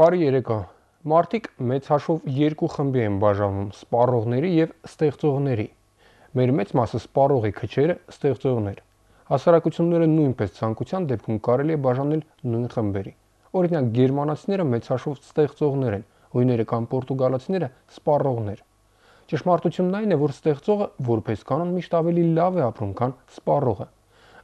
Բարի երեկա։ Մարտիկ մեծ հաշվով երկու խմբի են բաժանվում՝ սպառողների եւ ստեղծողների։ Մեր մեծ մասը սպառողի քչերը ստեղծողներ։ Հասարակությունները նույնպես ցանկության դեպքում կարելի է բաժանել նույն խմբերի։ Օրինակ գերմանացիները մեծ հաշվով ստեղծողներ են, հույները կամ պորտուգալացիները սպառողներ։ Ճշմարտությունն այն է, որ ստեղծողը որպես կանոն միշտ ավելի լավ է ապրում, քան սպառողը։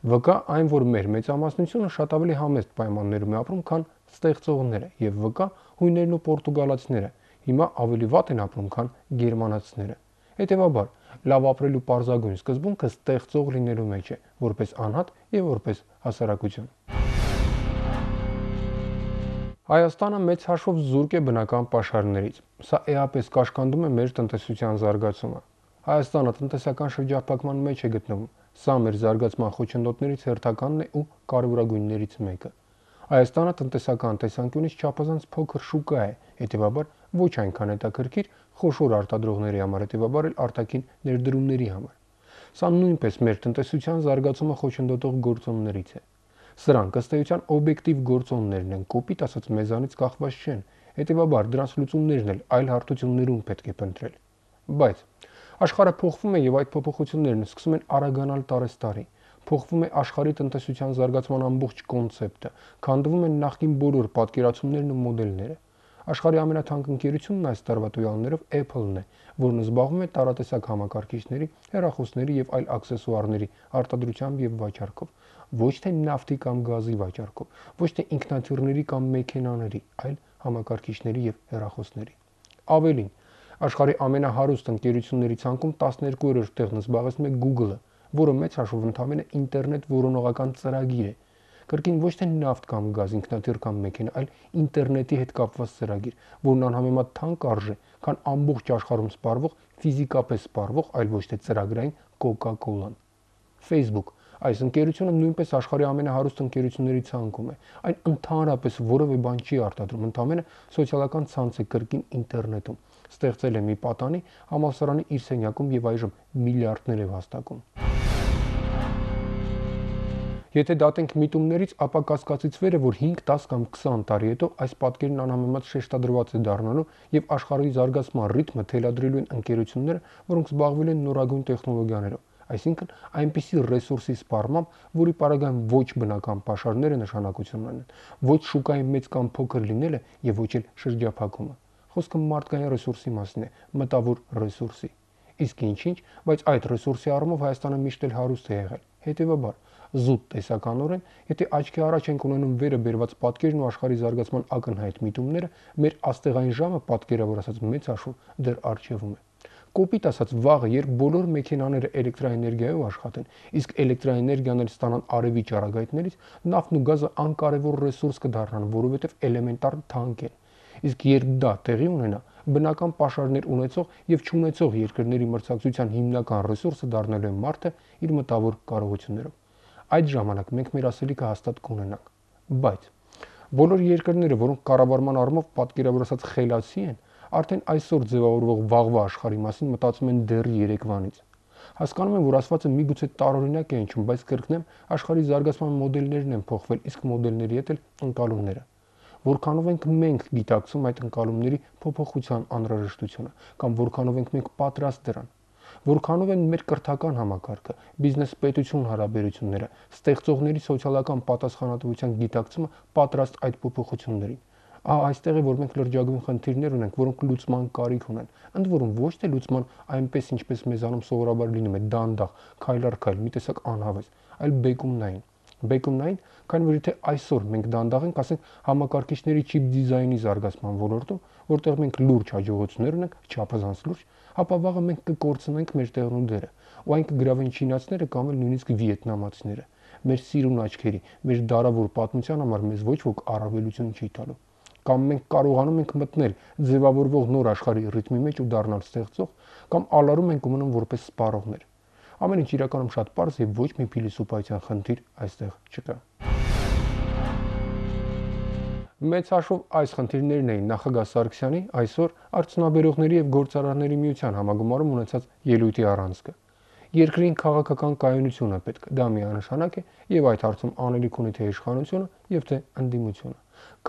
ՎԿ այն, որ մեր մեծամասնությունը շատ ավելի համեստ պայմաններում է ապրում, քան ստեղծողները եւ վկա հույներն ու պորտուգալացիները։ Հիմա ավելի վատ են ապրում, քան գերմանացիները։ Հետևաբար, լավ ապրելու parzagույն սկզբունքը ստեղծող լինելու մեջ է, որպես անհատ եւ որպես հասարակություն։ Հայաստանը մեծ հաշվով զուրկ է բնական պաշարներից։ Սա էապես կաշկանդում է մեր տնտեսության զարգացումը։ Հայաստանը տնտեսական շրջափակման մեջ է գտնվում։ Սա մեր զարգացման խոչընդոտներից հերթականն է ու կարևորագույններից մեկը։ Հայաստանը տնտեսական տեսանկյունից չափազանց փոքր շուկա է, հետևաբար ոչ այնքան հետաքրքիր խոշոր արտադրողների համար, հետևաբար էլ արտաքին ներդրումների համար։ Սա նույնպես մեր տնտեսության զարգացումը խոչընդոտող գործոններից է։ Սրանք ըստ էության օբյեկտիվ գործոններն են, կոպիտ ասած մեզանից կախված չեն, հետևաբար դրանց լուծումներն էլ այլ հարթություններում պետք է փնտրել։ Բայց աշխարհը փոխվում է եւ այդ փոփոխություններն սկսում են արագանալ տարեստարի փոխվում է աշխարհի տնտեսության զարգացման ամբողջ կոնցեպտը, քանդվում են նախկին բոլոր պատկերացումներն ու մոդելները։ Աշխարհի ամենաթանկ ընկերությունն այս տարվա տվյալներով Apple-ն է, որն զբաղվում է տարատեսակ համակարգիչների, հեռախոսների եւ այլ աքսեսուարների արտադրությամբ եւ վաճառքով, ոչ թե նավթի կամ գազի վաճառքով, ոչ թե ինքնաթիռների կամ մեքենաների, այլ համակարգիչների եւ հեռախոսների։ Ավելին, աշխարհի ամենահարուստ ընկերությունների ցանկում 12-րդ տեղն զբաղեցնում է Google-ը որը մեծ հաշվով ընդամենը ինտերնետ որոնողական ծրագիր է։ Կրկին ոչ թե նավթ կամ գազ, ինքնաթիռ կամ մեքենա, այլ ինտերնետի հետ կապված ծրագիր, որն անհամեմատ թանկ արժե, քան ամբողջ աշխարհում սպառվող ֆիզիկապես սպառվող, այլ ոչ թե ծրագրային Coca-Cola-ն։ Facebook Այս ընկերությունը նույնպես աշխարհի ամենահարուստ ընկերությունների ցանկում է։ Այն ընդհանրապես որևէ բան չի արտադրում, ընդամենը սոցիալական ցանց է կրկին ինտերնետում։ Ստեղծել է մի պատանի համալսարանի իր սենյակում եւ այժմ միլիարդներ է վաստակում։ Եթե դատենք միտումներից, ապա կասկածից վեր է, որ 5-10 կամ 20 տարի հետո այս պատկերն անհամեմատ շեշտադրված է դառնալու եւ աշխարհի զարգացման ռիթմը թելադրելու են ընկերությունները, որոնք զբաղվել են նորագույն տեխնոլոգիաներով, այսինքն այնպիսի ռեսուրսի սպառմամբ, որի պարագայում ոչ բնական pašարները նշանակություն ունեն, ոչ շուկայի մեծ կամ փոքր լինելը եւ ոչ էլ շրջափակումը։ Խոսքը մարդկային ռեսուրսի մասին է, մտավոր ռեսուրսի։ Իսկ ինչինչ, բայց այդ ռեսուրսի առումով Հայաստանը միշտ էլ հարուստ է եղել։ Հետևաբար, զուտ տեսականորեն, եթե աչքի առաջ ենք ունենում վերը բերված պատկերն ու աշխարհի զարգացման ակնհայտ միտումները, մեր աստեղային ժամը պատկերավորած մեծ աշու դեռ արժևում է կոպիտ ասած վաղը, երբ բոլոր մեքենաները էլեկտրաէներգիայով աշխատեն, իսկ էլեկտրաէներգիան էլ ստանան արևի ճառագայթներից, նավթն ու գազը անկարևոր ռեսուրս կդառնան, որովհետև էլեմենտար թանկ են։ Իսկ երբ դա տեղի ունենա, բնական pašարներ ունեցող եւ չունեցող երկրների մրցակցության հիմնական ռեսուրսը դառնալու է մարդը իր մտավոր կարողություններով այդ ժամանակ մենք մեր ասելիքը հաստատ կունենանք։ Բայց բոլոր երկրները, որոնք կառավարման առումով պատկերավորած խելացի են, արդեն այսօր ձևավորվող վաղվա աշխարհի մասին մտածում են դեռ Երևանից։ Հասկանում եմ, որ ասվածը միգուցե տարօրինակ է ինչում, բայց կրկնեմ, աշխարհի զարգացման մոդելներն են փոխվել, իսկ մոդելների հետ էլ ընկալումները։ Որքանով ենք մենք գիտակցում այդ ընկալումների փոփոխության անհրաժեշտությունը, կամ որքանով ենք մենք պատրաստ դրան։ Որքանով են մեր կրթական համակարգը, բիզնես-պետություն հարաբերությունները, ստեղծողների սոցիալական պատասխանատվության գիտակցումը պատրաստ այդ փոփոխություններին։ Ահա այստեղ է որ մենք լրջագույն խնդիրներ ունենք, որոնք լուծման կարիք ունեն։ Ընդ որում ոչ թե լուծման այնպես ինչպես մեզանում սովորաբար լինում է դանդաղ, քայլ առ քայլ, մի տեսակ անհավես, այլ բեկումնային։ Բեկումնային, քանի որ եթե այսօր մենք դանդաղ ենք, ասենք համակարգիչների չիպ դիզայնի զարգացման ոլորտում, որտեղ մենք լուրջ հաջողություններ ունենք, չափազանց լուրջ, ապա վաղը մենք կկորցնենք մեր տեղնու դերը ու այն կգրավեն չինացիները կամ էլ նույնիսկ վիետնամացիները մեր սիրուն աչքերի մեր դարավոր պատմության համար մեզ ոչ ոք առավելություն չի տալու կամ մենք կարողանում ենք մտնել ձևավորվող նոր աշխարհի ռիթմի մեջ ու դառնալ ստեղծող կամ ալարում ենք ու մնում որպես սպառողներ ամեն ինչ իրականում շատ པարզ եւ ոչ մի փիլիսոփայության խնդիր այստեղ չկա մեծ հաշվով այս խնդիրներն էին նախագահ Սարգսյանի այսօր արցունաբերողների եւ գործարարների միության համագումարում ունեցած ելույթի առանցքը։ Երկրին քաղաքական կայունություն է պետք, դա միանշանակ է եւ այդ հարցում անելիք ունի թե իշխանությունը եւ թե ընդդիմությունը։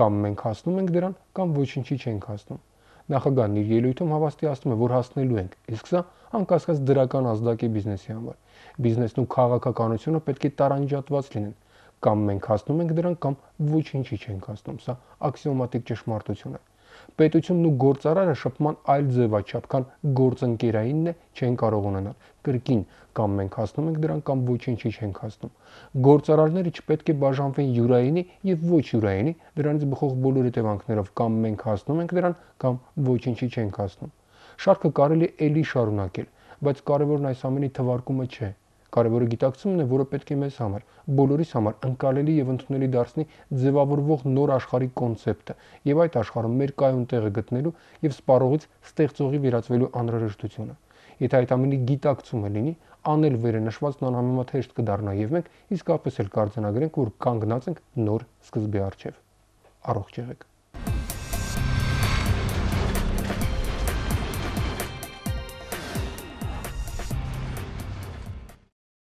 Կամ մենք հասնում ենք դրան, կամ ոչինչի չենք հասնում։ Նախագահն իր ելույթում հավաստիացնում է, որ հասնելու ենք, իսկ սա անկասկած դրական ազդակ է բիզնեսի համար։ Բիզնեսն ու քաղաքականությունը պետք է տարանջատված լինեն, կամ մենք հասնում ենք դրան կամ ոչինչի չենք հասնում սա акսիոմատիկ ճշմարտություն է պետությունն ու գործարարը շփման այլ ձևաչափ կան գործընկերայինն է չեն կարող ունենալ կրկին կամ մենք հասնում ենք դրան կամ ոչինչի չենք հասնում գործարարները չպետք է բաժանվեն յուրայինի եւ ոչ յուրայինի դրանից բխող բոլոր հետևանքներով կամ մենք հասնում ենք դրան կամ ոչինչի չենք հասնում շարքը կարելի էլի շարունակել բայց կարևորն այս ամենի թվարկումը չէ Կարևորը գիտակցումն է, որը պետք է մեզ համար, բոլորիս համար ընկալելի եւ ընդունելի դարձնի ձևավորվող նոր աշխարհի կոնցեպտը եւ այդ աշխարհում մեր կայուն տեղը գտնելու եւ սպառողից ստեղծողի վերածվելու անհրաժեշտությունը։ Եթե այդ ամենի գիտակցումը լինի, անել վերենշվածն անհամեմատ հեշտ կդառնա եւ մենք իսկապես էլ կարձանագրենք, որ կանգնած ենք նոր սկզբի առջև։ Առողջ եղեք։